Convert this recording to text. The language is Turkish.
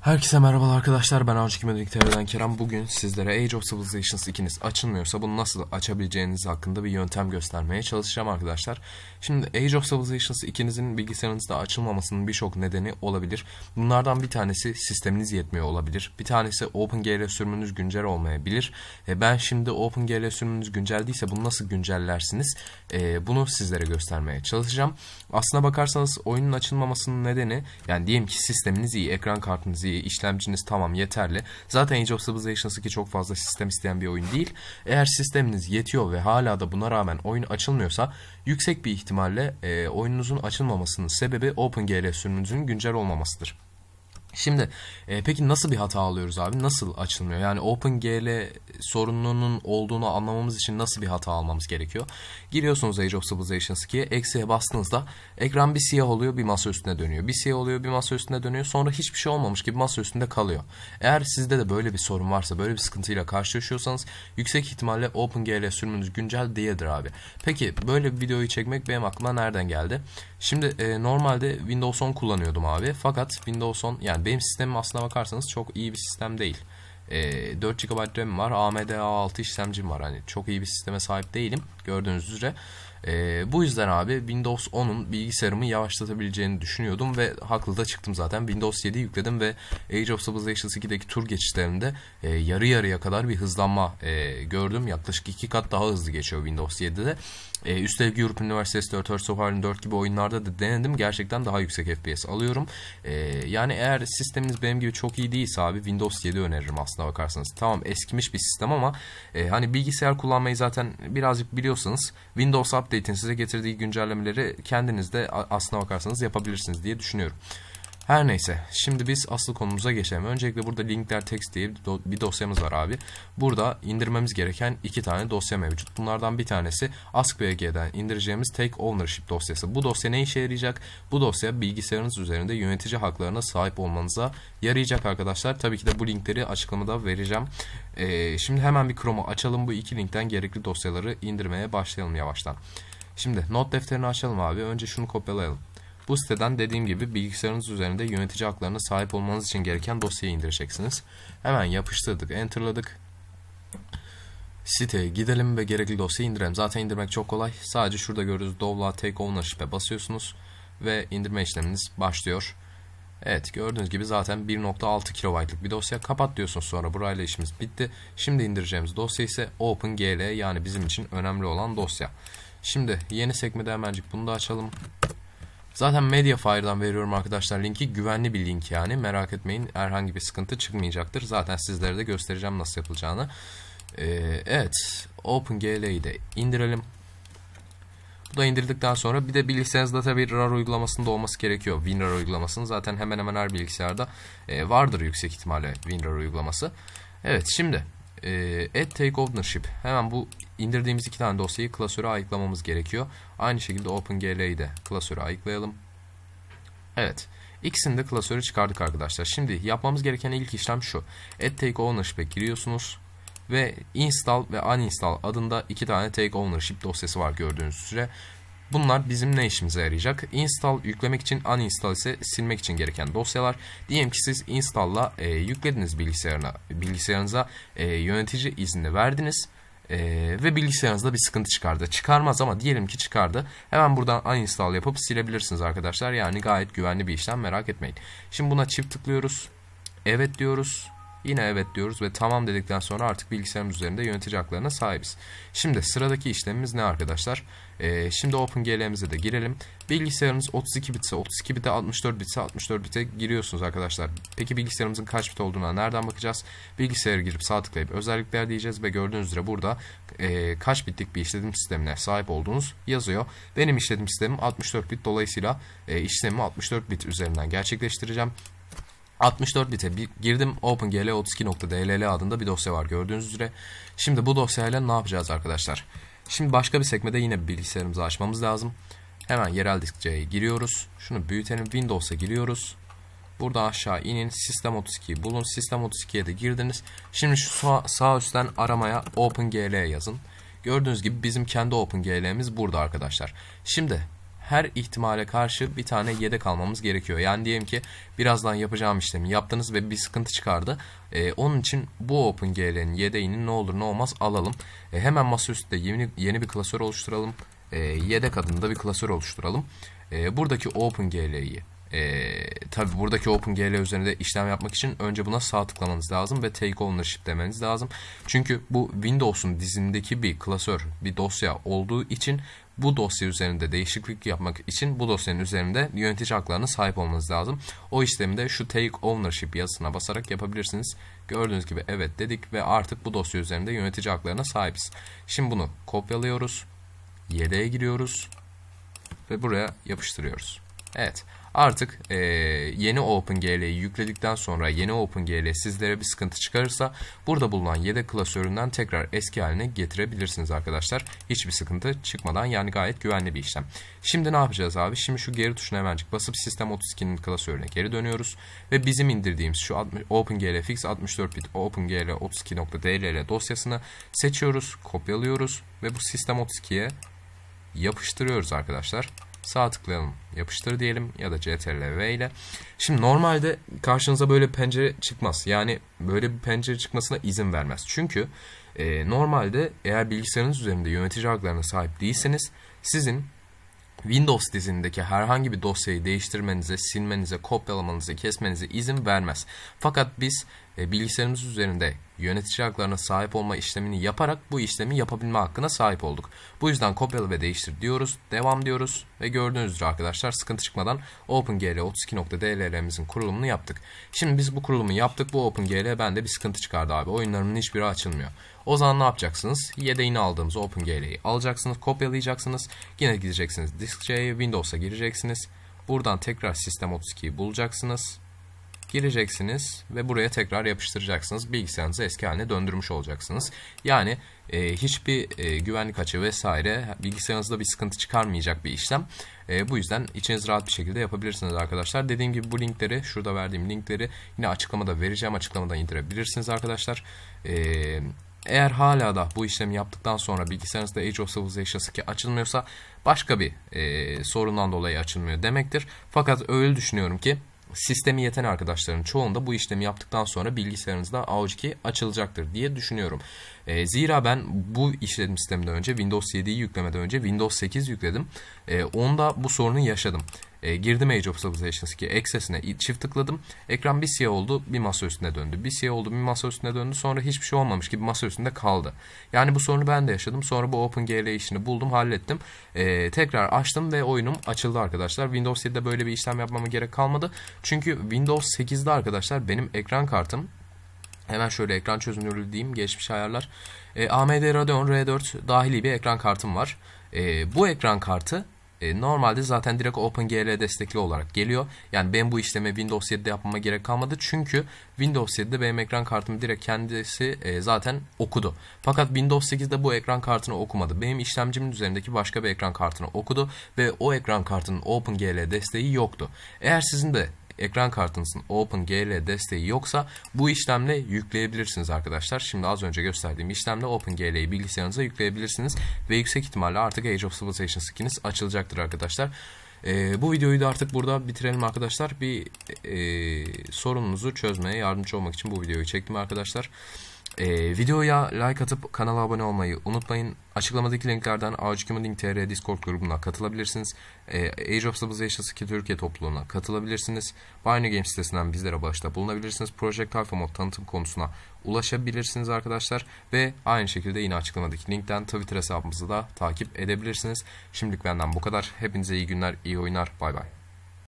Herkese merhaba arkadaşlar ben Avcı Kimedik TV'den Kerem. Bugün sizlere Age of Civilizations 2'niz açılmıyorsa bunu nasıl açabileceğiniz hakkında bir yöntem göstermeye çalışacağım arkadaşlar. Şimdi Age of Civilizations 2'nizin bilgisayarınızda açılmamasının birçok nedeni olabilir. Bunlardan bir tanesi sisteminiz yetmiyor olabilir. Bir tanesi OpenGL sürümünüz güncel olmayabilir. E ben şimdi OpenGL sürümünüz güncel değilse bunu nasıl güncellersiniz? E bunu sizlere göstermeye çalışacağım. Aslına bakarsanız oyunun açılmamasının nedeni yani diyelim ki sisteminiz iyi, ekran kartınız iyi işlemciniz tamam yeterli. Zaten Age of Civilizations 2 çok fazla sistem isteyen bir oyun değil. Eğer sisteminiz yetiyor ve hala da buna rağmen oyun açılmıyorsa yüksek bir ihtimalle e, oyununuzun açılmamasının sebebi OpenGL sürümünüzün güncel olmamasıdır. Şimdi e, peki nasıl bir hata alıyoruz abi? Nasıl açılmıyor? Yani OpenGL sorununun olduğunu anlamamız için nasıl bir hata almamız gerekiyor? Giriyorsunuz Age of Civilizations 2'ye, eksiye bastığınızda ekran bir siyah oluyor, bir masa üstüne dönüyor. Bir siyah oluyor, bir masa üstüne dönüyor. Sonra hiçbir şey olmamış gibi masa üstünde kalıyor. Eğer sizde de böyle bir sorun varsa, böyle bir sıkıntıyla karşılaşıyorsanız yüksek ihtimalle OpenGL sürümünüz güncel değildir abi. Peki böyle bir videoyu çekmek benim aklıma nereden geldi? Şimdi e, normalde Windows 10 kullanıyordum abi. Fakat Windows 10 yani yani benim sistemim aslına bakarsanız çok iyi bir sistem değil. E, 4 GB RAM var. AMD A6 işlemcim var. Hani çok iyi bir sisteme sahip değilim gördüğünüz üzere. E, bu yüzden abi Windows 10'un bilgisayarımı yavaşlatabileceğini düşünüyordum ve haklı da çıktım zaten. Windows 7 yükledim ve Age of Civilizations 2'deki tur geçişlerinde e, yarı yarıya kadar bir hızlanma e, gördüm. Yaklaşık 2 kat daha hızlı geçiyor Windows 7'de. E, Üstevgi Avrupa Üniversitesi 4, Hearthstone 4 gibi oyunlarda da denedim. Gerçekten daha yüksek FPS alıyorum. E, yani eğer sisteminiz benim gibi çok iyi değilse abi Windows 7 öneririm aslına bakarsanız. Tamam eskimiş bir sistem ama e, hani bilgisayar kullanmayı zaten birazcık biliyorsanız Windows Update'in size getirdiği güncellemeleri kendiniz de aslına bakarsanız yapabilirsiniz diye düşünüyorum. Her neyse şimdi biz asıl konumuza geçelim. Öncelikle burada linkler text diye bir dosyamız var abi. Burada indirmemiz gereken iki tane dosya mevcut. Bunlardan bir tanesi AskBG'den indireceğimiz take ownership dosyası. Bu dosya ne işe yarayacak? Bu dosya bilgisayarınız üzerinde yönetici haklarına sahip olmanıza yarayacak arkadaşlar. Tabii ki de bu linkleri açıklamada vereceğim. Ee, şimdi hemen bir Chrome'u açalım. Bu iki linkten gerekli dosyaları indirmeye başlayalım yavaştan. Şimdi not defterini açalım abi. Önce şunu kopyalayalım. Bu siteden dediğim gibi bilgisayarınız üzerinde yönetici haklarına sahip olmanız için gereken dosyayı indireceksiniz. Hemen yapıştırdık, enterladık. Siteye gidelim ve gerekli dosyayı indirelim. Zaten indirmek çok kolay. Sadece şurada görürüz Dovla Take Ownership'e basıyorsunuz ve indirme işleminiz başlıyor. Evet gördüğünüz gibi zaten 1.6 kilobaytlık bir dosya kapat diyorsunuz sonra burayla işimiz bitti. Şimdi indireceğimiz dosya ise OpenGL yani bizim için önemli olan dosya. Şimdi yeni sekmede hemencik bunu da açalım. Zaten Mediafire'dan veriyorum arkadaşlar linki. Güvenli bir link yani. Merak etmeyin herhangi bir sıkıntı çıkmayacaktır. Zaten sizlere de göstereceğim nasıl yapılacağını. Ee, evet. OpenGL'yi de indirelim. Bu da indirdikten sonra bir de bilgisayarınızda tabi RAR uygulamasında olması gerekiyor. WinRAR uygulamasının zaten hemen hemen her bilgisayarda e, vardır yüksek ihtimalle WinRAR uygulaması. Evet şimdi e, ee, add take ownership. Hemen bu indirdiğimiz iki tane dosyayı klasöre ayıklamamız gerekiyor. Aynı şekilde OpenGL'yi de klasöre ayıklayalım. Evet. İkisini de klasöre çıkardık arkadaşlar. Şimdi yapmamız gereken ilk işlem şu. Add take ownership'e giriyorsunuz. Ve install ve uninstall adında iki tane take ownership dosyası var gördüğünüz üzere. Bunlar bizim ne işimize yarayacak? Install yüklemek için, uninstall ise silmek için gereken dosyalar. Diyelim ki siz install'la e, yüklediniz bilgisayarına, bilgisayarınıza e, yönetici izni verdiniz. Ee, ve bilgisayarınızda bir sıkıntı çıkardı. Çıkarmaz ama diyelim ki çıkardı. Hemen buradan uninstall yapıp silebilirsiniz arkadaşlar. Yani gayet güvenli bir işlem merak etmeyin. Şimdi buna çift tıklıyoruz. Evet diyoruz. Yine evet diyoruz ve tamam dedikten sonra artık bilgisayarımız üzerinde yönetici haklarına sahibiz. Şimdi sıradaki işlemimiz ne arkadaşlar? Ee, şimdi OpenGL'mize de girelim. Bilgisayarınız 32 bitse 32 bite 64 bitse 64 bite giriyorsunuz arkadaşlar. Peki bilgisayarımızın kaç bit olduğuna nereden bakacağız? Bilgisayara girip sağ tıklayıp özellikler diyeceğiz ve gördüğünüz üzere burada e, kaç bitlik bir işletim sistemine sahip olduğunuz yazıyor. Benim işletim sistemim 64 bit dolayısıyla e, işlemi 64 bit üzerinden gerçekleştireceğim. 64 bite bir girdim opengl32.dll adında bir dosya var gördüğünüz üzere. Şimdi bu dosyayla ne yapacağız arkadaşlar? Şimdi başka bir sekmede yine bilgisayarımızı açmamız lazım. Hemen yerel disk C'ye giriyoruz. Şunu büyütelim Windows'a giriyoruz. Burada aşağı inin sistem 32'yi bulun. Sistem 32'ye de girdiniz. Şimdi şu sağ, sağ üstten aramaya OpenGL yazın. Gördüğünüz gibi bizim kendi OpenGL'miz burada arkadaşlar. Şimdi her ihtimale karşı bir tane yedek almamız gerekiyor. Yani diyelim ki birazdan yapacağım işlemi yaptınız ve bir sıkıntı çıkardı. E, onun için bu OpenGL'nin yedeğini ne olur ne olmaz alalım. E, hemen masaüstü yeni, yeni bir klasör oluşturalım. E, yedek adında bir klasör oluşturalım. E, buradaki OpenGL'yi e, tabii buradaki OpenGL üzerinde işlem yapmak için önce buna sağ tıklamanız lazım ve Take Ownership demeniz lazım. Çünkü bu Windows'un dizindeki bir klasör, bir dosya olduğu için bu dosya üzerinde değişiklik yapmak için bu dosyanın üzerinde yönetici haklarına sahip olmanız lazım. O işlemi de şu Take Ownership yazısına basarak yapabilirsiniz. Gördüğünüz gibi evet dedik ve artık bu dosya üzerinde yönetici haklarına sahibiz. Şimdi bunu kopyalıyoruz. Yedeğe giriyoruz ve buraya yapıştırıyoruz. Evet. Artık e, yeni OpenGL'yi yükledikten sonra yeni OpenGL sizlere bir sıkıntı çıkarırsa burada bulunan yedek klasöründen tekrar eski haline getirebilirsiniz arkadaşlar. Hiçbir sıkıntı çıkmadan yani gayet güvenli bir işlem. Şimdi ne yapacağız abi? Şimdi şu geri tuşuna hemencik basıp sistem 32'nin klasörüne geri dönüyoruz ve bizim indirdiğimiz şu OpenGL Fix 64 bit OpenGL 32.dll dosyasını seçiyoruz, kopyalıyoruz ve bu sistem 32'ye yapıştırıyoruz arkadaşlar. Sağ tıklayalım yapıştır diyelim ya da CTRL V ile. Şimdi normalde karşınıza böyle bir pencere çıkmaz. Yani böyle bir pencere çıkmasına izin vermez. Çünkü e, normalde eğer bilgisayarınız üzerinde yönetici haklarına sahip değilseniz sizin Windows dizindeki herhangi bir dosyayı değiştirmenize, silmenize, kopyalamanıza, kesmenize izin vermez. Fakat biz e, bilgisayarımız üzerinde yönetici haklarına sahip olma işlemini yaparak bu işlemi yapabilme hakkına sahip olduk. Bu yüzden kopyala ve değiştir diyoruz, devam diyoruz ve gördüğünüz üzere arkadaşlar sıkıntı çıkmadan OpenGL32.dll'imizin kurulumunu yaptık. Şimdi biz bu kurulumu yaptık. Bu OpenGL bende bir sıkıntı çıkardı abi. Oyunlarımın hiçbiri açılmıyor. O zaman ne yapacaksınız? Yedeğini aldığımız OpenGL'yi alacaksınız, kopyalayacaksınız. Yine gideceksiniz Disk Windows'a gireceksiniz. Buradan tekrar Sistem32'yi bulacaksınız Gireceksiniz ve buraya tekrar yapıştıracaksınız. Bilgisayarınızı eski haline döndürmüş olacaksınız. Yani e, hiçbir e, güvenlik açığı vesaire bilgisayarınızda bir sıkıntı çıkarmayacak bir işlem. E, bu yüzden içiniz rahat bir şekilde yapabilirsiniz arkadaşlar. Dediğim gibi bu linkleri şurada verdiğim linkleri yine açıklamada vereceğim. Açıklamadan indirebilirsiniz arkadaşlar. Eee... Eğer hala da bu işlemi yaptıktan sonra bilgisayarınızda Age of Civilizations 2 açılmıyorsa başka bir e, sorundan dolayı açılmıyor demektir. Fakat öyle düşünüyorum ki sistemi yeten arkadaşların çoğunda bu işlemi yaptıktan sonra bilgisayarınızda AUG açılacaktır diye düşünüyorum. E, zira ben bu işletim sisteminden önce Windows 7'yi yüklemeden önce Windows 8 yükledim. E, onda bu sorunu yaşadım. E, girdim Age of Civilizations 2 Access'ine çift tıkladım. Ekran bir siyah oldu bir masa üstüne döndü. Bir siyah oldu bir masa üstüne döndü. Sonra hiçbir şey olmamış gibi masa üstünde kaldı. Yani bu sorunu ben de yaşadım. Sonra bu OpenGL işini buldum hallettim. E, tekrar açtım ve oyunum açıldı arkadaşlar. Windows 7'de böyle bir işlem yapmama gerek kalmadı. Çünkü Windows 8'de arkadaşlar benim ekran kartım Hemen şöyle ekran çözünürlüğü diyeyim. Geçmiş ayarlar. E, AMD Radeon R4 dahili bir ekran kartım var. E, bu ekran kartı e, normalde zaten direkt OpenGL destekli olarak geliyor. Yani ben bu işlemi Windows 7'de yapmama gerek kalmadı. Çünkü Windows 7'de benim ekran kartımı direkt kendisi e, zaten okudu. Fakat Windows 8'de bu ekran kartını okumadı. Benim işlemcimin üzerindeki başka bir ekran kartını okudu ve o ekran kartının OpenGL desteği yoktu. Eğer sizin de ekran kartınızın OpenGL desteği yoksa bu işlemle yükleyebilirsiniz arkadaşlar. Şimdi az önce gösterdiğim işlemle OpenGL'yi bilgisayarınıza yükleyebilirsiniz ve yüksek ihtimalle artık Age of Civilization skininiz açılacaktır arkadaşlar. E, bu videoyu da artık burada bitirelim arkadaşlar. Bir e, sorununuzu çözmeye yardımcı olmak için bu videoyu çektim arkadaşlar. Ee, videoya like atıp kanala abone olmayı unutmayın. Açıklamadaki linklerden avcıkimin.tr Discord grubuna katılabilirsiniz. Ee, Age of Civilizations 2 Türkiye topluluğuna katılabilirsiniz. Binary Games sitesinden bizlere başta bulunabilirsiniz. Project Alpha Mod tanıtım konusuna ulaşabilirsiniz arkadaşlar. Ve aynı şekilde yine açıklamadaki linkten Twitter hesabımızı da takip edebilirsiniz. Şimdilik benden bu kadar. Hepinize iyi günler, iyi oyunlar. Bay bay.